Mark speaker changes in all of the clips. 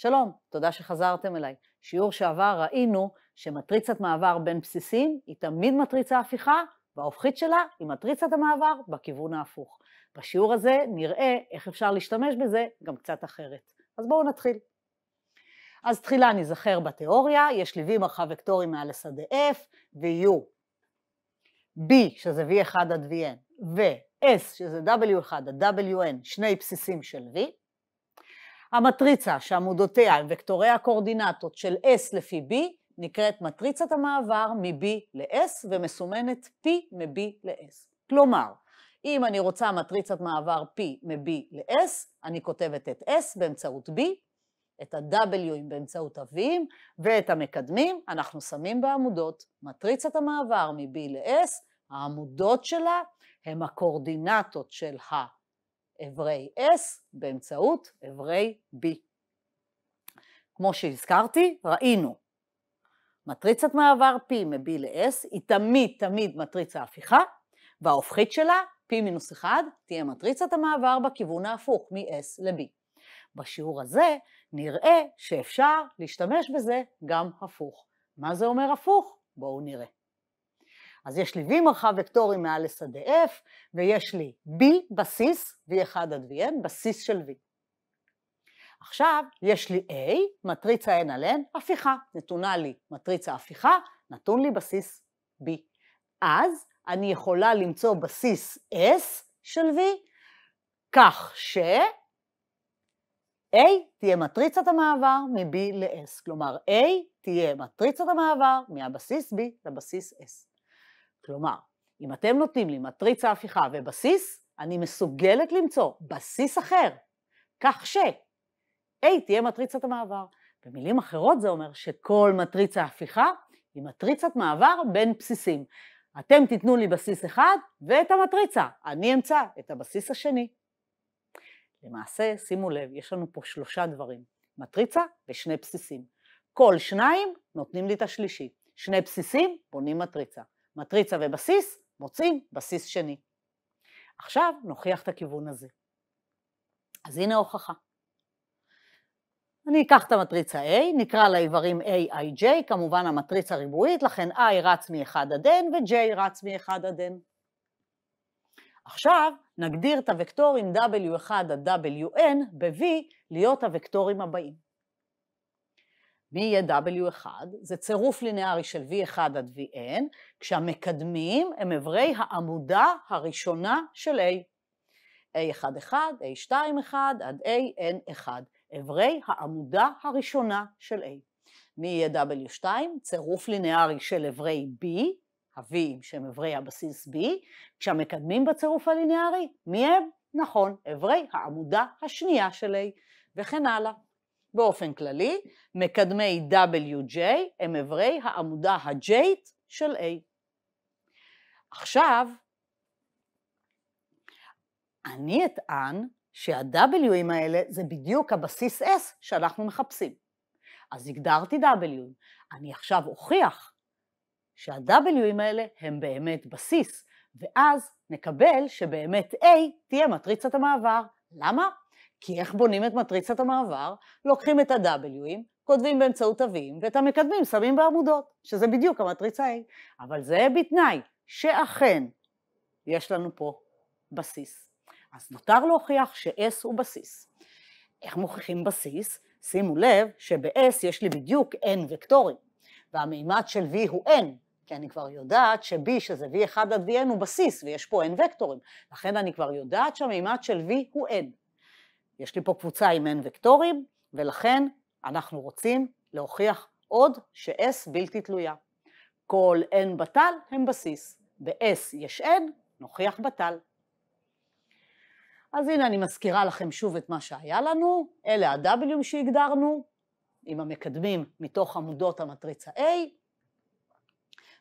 Speaker 1: שלום, תודה שחזרתם אליי. שיעור שעבר ראינו שמטריצת מעבר בין בסיסים היא תמיד מטריצה הפיכה, וההופכית שלה היא מטריצת המעבר בכיוון ההפוך. בשיעור הזה נראה איך אפשר להשתמש בזה גם קצת אחרת. אז בואו נתחיל. אז תחילה ניזכר בתיאוריה, יש לי V מרחב וקטורי מעל לשדה F, ו-U, B, שזה V1 עד VN, ו-S, שזה W1 עד WN, שני בסיסים של V, המטריצה שעמודותיה הם וקטורי הקורדינטות של S לפי B נקראת מטריצת המעבר מ-B ל-S ומסומנת P מ-B ל-S. כלומר, אם אני רוצה מטריצת מעבר P מ-B ל-S, אני כותבת את S באמצעות B, את ה w באמצעות ה-Vים ואת המקדמים, אנחנו שמים בעמודות. מטריצת המעבר מ-B ל-S, העמודות שלה הן הקורדינטות של ה... איברי S באמצעות איברי B. כמו שהזכרתי, ראינו, מטריצת מעבר P מ-B ל-S היא תמיד תמיד מטריצה הפיכה, וההופכית שלה, P מינוס 1, תהיה מטריצת המעבר בכיוון ההפוך, מ-S ל-B. בשיעור הזה נראה שאפשר להשתמש בזה גם הפוך. מה זה אומר הפוך? בואו נראה. אז יש לי V מרחב וקטורי מעל לשדה F, ויש לי B בסיס, V1 עד VN, בסיס של V. עכשיו, יש לי A, מטריצה N על N, הפיכה. נתונה לי מטריצה הפיכה, נתון לי בסיס B. אז אני יכולה למצוא בסיס S של V, כך ש... A תהיה מטריצת המעבר מ-B ל-S. כלומר, A תהיה מטריצת המעבר מהבסיס B לבסיס S. כלומר, אם אתם נותנים לי מטריצה הפיכה ובסיס, אני מסוגלת למצוא בסיס אחר, כך ש A תהיה מטריצת המעבר. במילים אחרות זה אומר שכל מטריצה הפיכה היא מטריצת מעבר בין בסיסים. אתם תיתנו לי בסיס אחד ואת המטריצה, אני אמצא את הבסיס השני. למעשה, שימו לב, יש לנו פה שלושה דברים, מטריצה ושני בסיסים. כל שניים נותנים לי את השלישי. שני בסיסים בונים מטריצה. מטריצה ובסיס, מוצאים בסיס שני. עכשיו נוכיח את הכיוון הזה. אז הנה ההוכחה. אני אקח את המטריצה A, נקרא לאיברים A, I, J, כמובן המטריצה ריבועית, לכן I רץ מ-1 עד n ו-J רץ מ-1 עד n. עכשיו נגדיר את הוקטורים W1 עד WN ב-V להיות הוקטורים הבאים. מי יהיה W1, זה צירוף לינארי של V1 עד VN, כשהמקדמים הם אברי העמודה הראשונה של A. A11, A21 עד AN1, אברי העמודה הראשונה של A. מי יהיה W2? צירוף לינארי של אברי B, ה v שהם אברי הבסיס B, כשהמקדמים בצירוף הלינארי, מי הם? נכון, אברי העמודה השנייה של A, וכן הלאה. באופן כללי, מקדמי WJ הם אברי העמודה ה-J של A. עכשיו, אני אטען שה-Wים האלה זה בדיוק הבסיס S שאנחנו מחפשים. אז הגדרתי W, אני עכשיו אוכיח שה-Wים האלה הם באמת בסיס, ואז נקבל שבאמת A תהיה מטריצת המעבר. למה? כי איך בונים את מטריצת המעבר? לוקחים את ה-W'ים, כותבים באמצעות ה-V'ים, ואת המקדמים שמים בעמודות, שזה בדיוק המטריצה A. אבל זה בתנאי שאכן יש לנו פה בסיס. אז נותר להוכיח ש-S הוא בסיס. איך מוכיחים בסיס? שימו לב שב-S יש לי בדיוק n וקטורים, והמימד של V הוא n, כי אני כבר יודעת ש-B, שזה V1 עד VN, הוא בסיס, ויש פה n וקטורים. לכן אני כבר יודעת שהמימד של V הוא n. יש לי פה קבוצה עם n וקטורים, ולכן אנחנו רוצים להוכיח עוד ש-S בלתי תלויה. כל n בטל הם בסיס. ב-S יש n, נוכיח בטל. אז הנה אני מזכירה לכם שוב את מה שהיה לנו, אלה ה-W שהגדרנו, עם המקדמים מתוך עמודות המטריצה A,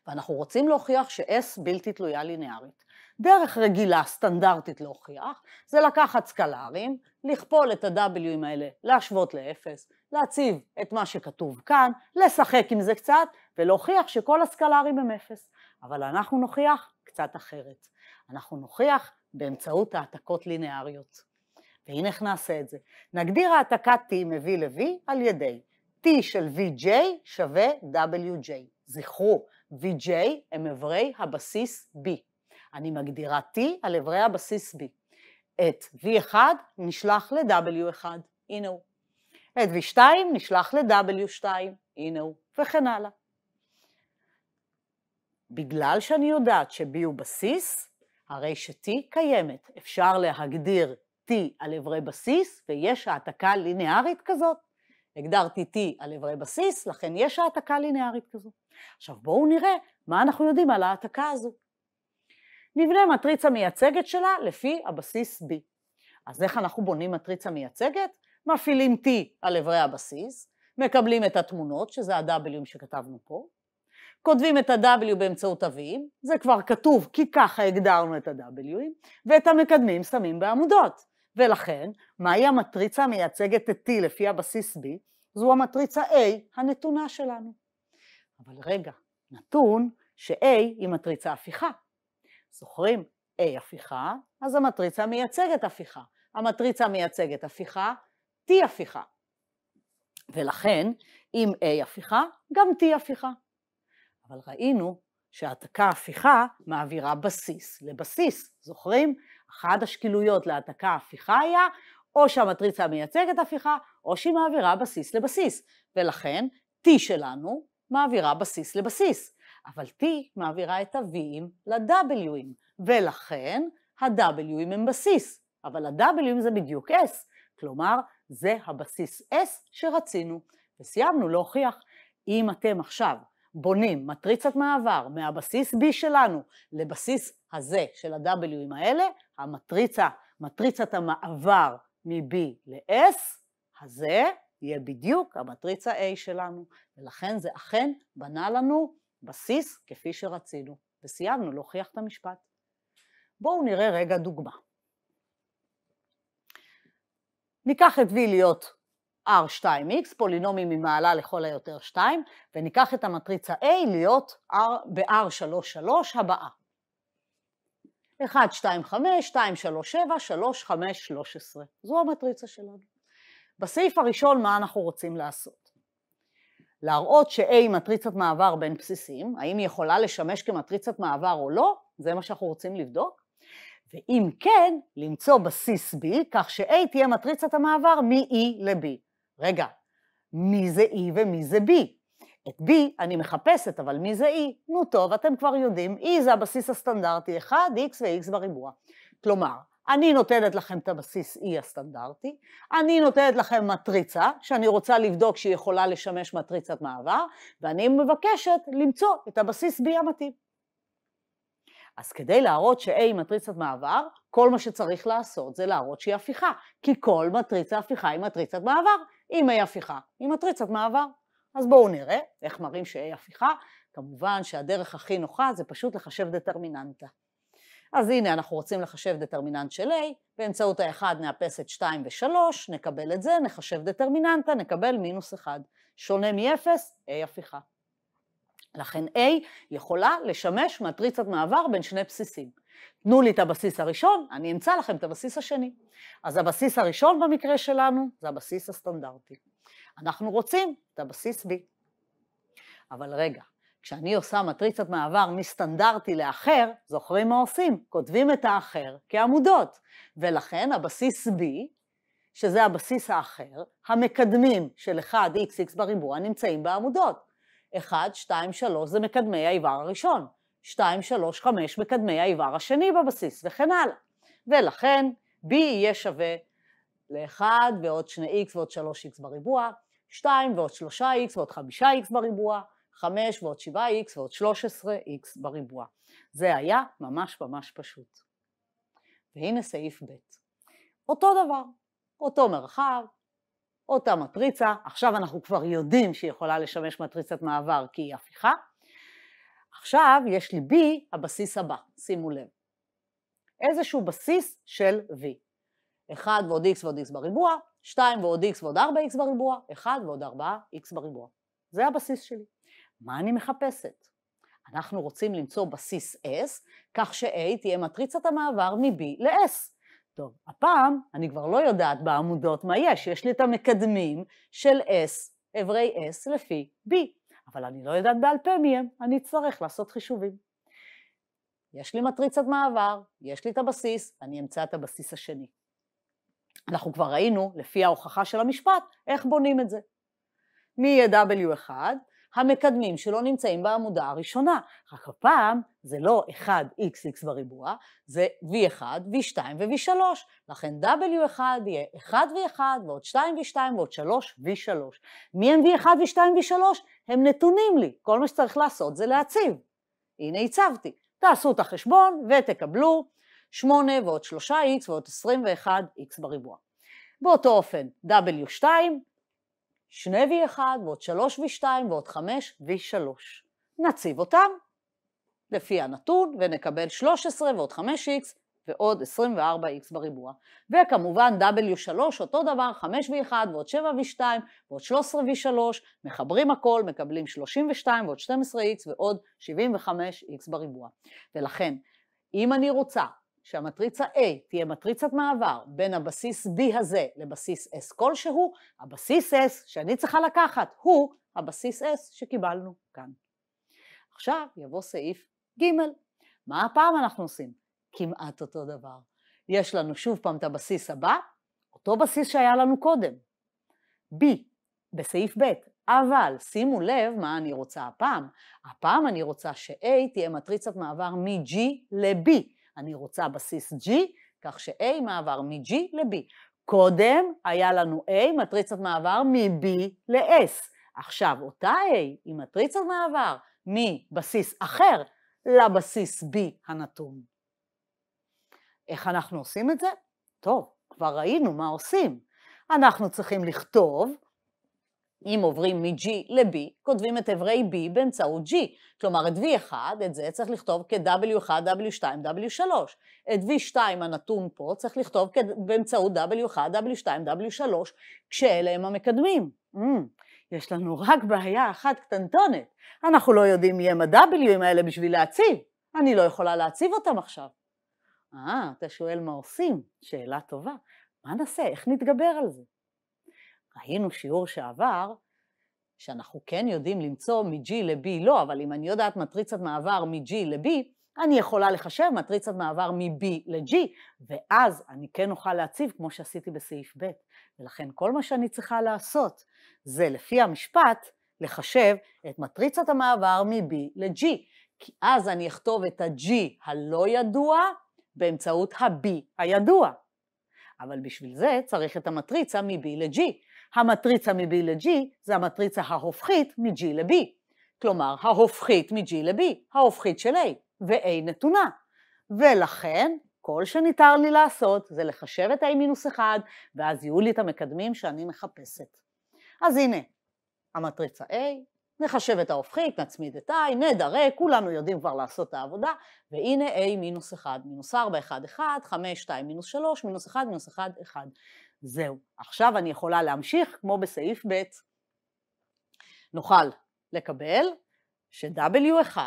Speaker 1: ואנחנו רוצים להוכיח ש-S בלתי תלויה לינארית. דרך רגילה, סטנדרטית להוכיח, זה לקחת סקלרים, לכפול את ה-W'ים האלה, להשוות לאפס, להציב את מה שכתוב כאן, לשחק עם זה קצת, ולהוכיח שכל הסקלרים הם אפס. אבל אנחנו נוכיח קצת אחרת. אנחנו נוכיח באמצעות העתקות ליניאריות. והנה איך נעשה את זה. נגדיר העתקת T מ-V ל-V על ידי T של VJ שווה WJ. זכרו, VJ הם אברי הבסיס B. אני מגדירה T על אברי הבסיס B. את V1 נשלח ל-W1, הנה הוא. את V2 נשלח ל-W2, הנה הוא, וכן הלאה. בגלל שאני יודעת ש-B הוא בסיס, הרי ש-T קיימת. אפשר להגדיר T על אברי בסיס, ויש העתקה לינארית כזאת. הגדרתי T על אברי בסיס, לכן יש העתקה לינארית כזו. עכשיו בואו נראה מה אנחנו יודעים על ההעתקה הזו. נבנה מטריצה מייצגת שלה לפי הבסיס B. אז איך אנחנו בונים מטריצה מייצגת? מפעילים T על אברי הבסיס, מקבלים את התמונות, שזה ה w שכתבנו פה, כותבים את ה-W באמצעות ה-Vים, זה כבר כתוב כי ככה הגדרנו את ה w ואת המקדמים שמים בעמודות. ולכן, מהי המטריצה המייצגת את T לפי הבסיס B? זו המטריצה A הנתונה שלנו. אבל רגע, נתון ש-A היא מטריצה הפיכה. זוכרים? A הפיכה, אז המטריצה מייצגת הפיכה. המטריצה מייצגת הפיכה, T הפיכה. ולכן, אם A הפיכה, גם T הפיכה. אבל ראינו שהעתקה הפיכה מעבירה בסיס לבסיס, זוכרים? אחת השקילויות להעתקה הפיכה היה או שהמטריצה מייצגת הפיכה, או שהיא מעבירה בסיס לבסיס. ולכן, T שלנו מעבירה בסיס לבסיס. אבל T מעבירה את ה-V'ים ל-W'ים, ולכן ה-W'ים הם בסיס, אבל ה-W'ים זה בדיוק S, כלומר זה הבסיס S שרצינו, וסיימנו להוכיח. אם אתם עכשיו בונים מטריצת מעבר מהבסיס B שלנו לבסיס הזה של ה-W'ים האלה, המטריצה, מטריצת המעבר מ-B ל-S, הזה יהיה בדיוק המטריצה A שלנו, ולכן זה אכן בנה לנו בסיס כפי שרצינו, וסיימנו להוכיח את המשפט. בואו נראה רגע דוגמה. ניקח את V להיות R2x, פולינומי ממעלה לכל היותר 2, וניקח את המטריצה A להיות R, ב-R33 הבאה. 1, 2, 5, 2, 3, 7, 3, 5, 13. זו המטריצה שלנו. בסעיף הראשון, מה אנחנו רוצים לעשות? להראות ש-A היא מטריצת מעבר בין בסיסים, האם היא יכולה לשמש כמטריצת מעבר או לא, זה מה שאנחנו רוצים לבדוק, ואם כן, למצוא בסיס B, כך ש-A תהיה מטריצת המעבר מ-E ל-B. רגע, מי זה E ומי זה B? את B אני מחפשת, אבל מי זה E? נו טוב, אתם כבר יודעים, E זה הבסיס הסטנדרטי 1, X ו-X בריבוע. כלומר, אני נותנת לכם את הבסיס E הסטנדרטי, אני נותנת לכם מטריצה, שאני רוצה לבדוק שהיא יכולה לשמש מטריצת מעבר, ואני מבקשת למצוא את הבסיס B המתאים. אז כדי להראות ש-A היא מטריצת מעבר, כל מה שצריך לעשות זה להראות שהיא הפיכה, כי כל מטריצה הפיכה היא מטריצת מעבר. אם A הפיכה, היא מטריצת מעבר. אז בואו נראה איך מראים ש-A הפיכה. כמובן שהדרך הכי נוחה זה פשוט לחשב דטרמיננטה. אז הנה, אנחנו רוצים לחשב דטרמיננט של A, באמצעות ה-1 נאפס את 2 ו-3, נקבל את זה, נחשב דטרמיננטה, נקבל מינוס 1. שונה מ-0, A הפיכה. לכן A יכולה לשמש מטריצת מעבר בין שני בסיסים. תנו לי את הבסיס הראשון, אני אמצא לכם את הבסיס השני. אז הבסיס הראשון במקרה שלנו זה הבסיס הסטנדרטי. אנחנו רוצים את הבסיס B. אבל רגע, כשאני עושה מטריצת מעבר מסטנדרטי לאחר, זוכרים מה עושים? כותבים את האחר כעמודות. ולכן הבסיס B, שזה הבסיס האחר, המקדמים של 1 x, x בריבוע נמצאים בעמודות. 1, 2, 3 זה מקדמי האיבר הראשון, 2, 3, 5 מקדמי האיבר השני בבסיס, וכן הלאה. ולכן b יהיה שווה ל-1 ועוד 2x ועוד 3x בריבוע, 2 ועוד 3x ועוד 5x בריבוע, 5 ועוד 7x ועוד 13x בריבוע. זה היה ממש ממש פשוט. והנה סעיף ב'. אותו דבר, אותו מרחב, אותה מטריצה, עכשיו אנחנו כבר יודעים שהיא יכולה לשמש מטריצת מעבר כי היא הפיכה. עכשיו יש לי B, הבסיס הבא, שימו לב. איזשהו בסיס של V. 1 ועוד x ועוד x בריבוע, 2 ועוד x ועוד 4x בריבוע, 1 ועוד 4x בריבוע. זה הבסיס שלי. מה אני מחפשת? אנחנו רוצים למצוא בסיס S, כך ש-A תהיה מטריצת המעבר מ-B ל-S. טוב, הפעם אני כבר לא יודעת בעמודות מה יש, יש לי את המקדמים של S, אברי S לפי B, אבל אני לא יודעת בעל פה מי הם, אני אצטרך לעשות חישובים. יש לי מטריצת מעבר, יש לי את הבסיס, אני אמצא את הבסיס השני. אנחנו כבר ראינו, לפי ההוכחה של המשפט, איך בונים את זה. מ-W1 המקדמים שלו נמצאים בעמודה הראשונה. רק הפעם זה לא 1xx בריבוע, זה v1, v2 ו-v3. לכן w1 יהיה 1 v1 ועוד 2 v2 ועוד 3 v3. מי הם v1, v2, v3? הם נתונים לי. כל מה שצריך לעשות זה להציב. הנה הצבתי. תעשו את החשבון ותקבלו 8 ועוד 3x ועוד 21x בריבוע. באותו אופן, w2 שני V1 ועוד 3 V2 ועוד 5 V3. נציב אותם לפי הנתון ונקבל 13 ועוד 5x ועוד 24x בריבוע. וכמובן W3 אותו דבר, 5V1 ועוד 7V2 ועוד 13V3, מחברים הכל, מקבלים 32 ועוד 12x ועוד 75x בריבוע. ולכן, אם אני רוצה שהמטריצה A תהיה מטריצת מעבר בין הבסיס B הזה לבסיס S כלשהו, הבסיס S שאני צריכה לקחת הוא הבסיס S שקיבלנו כאן. עכשיו יבוא סעיף ג', מה הפעם אנחנו עושים? כמעט אותו דבר. יש לנו שוב פעם את הבסיס הבא, אותו בסיס שהיה לנו קודם, B, בסעיף ב', אבל שימו לב מה אני רוצה הפעם. הפעם אני רוצה ש-A תהיה מטריצת מעבר מ-G ל-B. אני רוצה בסיס G, כך ש-A מעבר מ-G ל-B. קודם היה לנו A, מטריצת מעבר מ-B ל-S. עכשיו אותה A היא מטריצת מעבר מבסיס אחר לבסיס B הנתון. איך אנחנו עושים את זה? טוב, כבר ראינו מה עושים. אנחנו צריכים לכתוב אם עוברים מ-G ל-B, כותבים את איברי B באמצעות G. כלומר, את V1, את זה צריך לכתוב כ-W1, W2, W3. את V2 הנתון פה צריך לכתוב באמצעות W1, W2, W3, כשאלה הם המקדמים. Mm, יש לנו רק בעיה אחת קטנטונת. אנחנו לא יודעים מי הם ה-Wים האלה בשביל להציב. אני לא יכולה להציב אותם עכשיו. אה, אתה שואל מה עושים? שאלה טובה. מה נעשה? איך נתגבר על זה? ראינו שיעור שעבר, שאנחנו כן יודעים למצוא מ-G ל-B לא, אבל אם אני יודעת מטריצת מעבר מ-G ל-B, אני יכולה לחשב מטריצת מעבר מ-B ל-G, ואז אני כן אוכל להציב כמו שעשיתי בסעיף ב', ולכן כל מה שאני צריכה לעשות זה לפי המשפט לחשב את מטריצת המעבר מ-B ל-G, כי אז אני אכתוב את ה-G הלא ידוע באמצעות ה-B הידוע. אבל בשביל זה צריך את המטריצה מ-B ל-G, המטריצה מ-B ל-G זה המטריצה ההופכית מ-G ל-B. כלומר, ההופכית מ-G ל-B, ההופכית של A, ו-A נתונה. ולכן, כל שניתן לי לעשות זה לחשב את A-1, מינוס ואז יהיו לי את המקדמים שאני מחפשת. אז הנה, המטריצה A, נחשב את ההופכית, נצמיד את i, נדרה, כולנו יודעים כבר לעשות את העבודה, והנה a מינוס 1, מינוס 4, 1, 1, 5, 2, מינוס 3, מינוס 1, מינוס 1, 1. זהו, עכשיו אני יכולה להמשיך, כמו בסעיף ב'. נוכל לקבל ש-W1,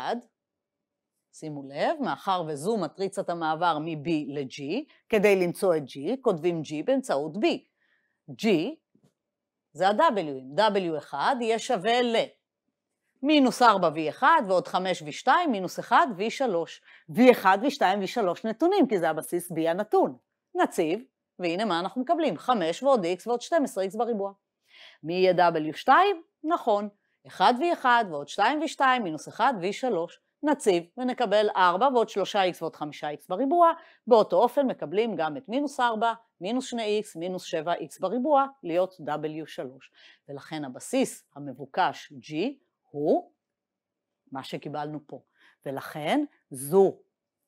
Speaker 1: שימו לב, מאחר וזו מטריצת המעבר מ-B ל-G, כדי למצוא את G, כותבים G באמצעות B. G זה ה-Wים, W1 יהיה שווה ל... מינוס 4 V1 ועוד 5 V2, מינוס 1 V3. V1, V2, V3 נתונים, כי זה הבסיס B הנתון. נציב והנה מה אנחנו מקבלים, 5 ועוד x ועוד 12x בריבוע. מי יהיה w2? נכון, 1 ו-1 ועוד 2 ו-2 מינוס 1 ו-3. נציב ונקבל 4 ועוד 3x ועוד 5x בריבוע, באותו אופן מקבלים גם את מינוס 4, מינוס 2x, מינוס 7x בריבוע, להיות w3. ולכן הבסיס המבוקש g הוא מה שקיבלנו פה. ולכן זו,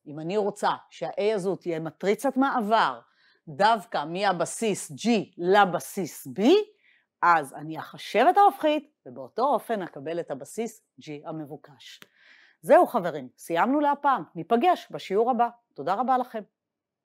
Speaker 1: אם אני רוצה שה-a הזו תהיה מטריצת מעבר דווקא מהבסיס G לבסיס B, אז אני אחשב את ההופכית, ובאותו אופן אקבל את הבסיס G המבוקש. זהו חברים, סיימנו להפעם, ניפגש בשיעור הבא. תודה רבה לכם.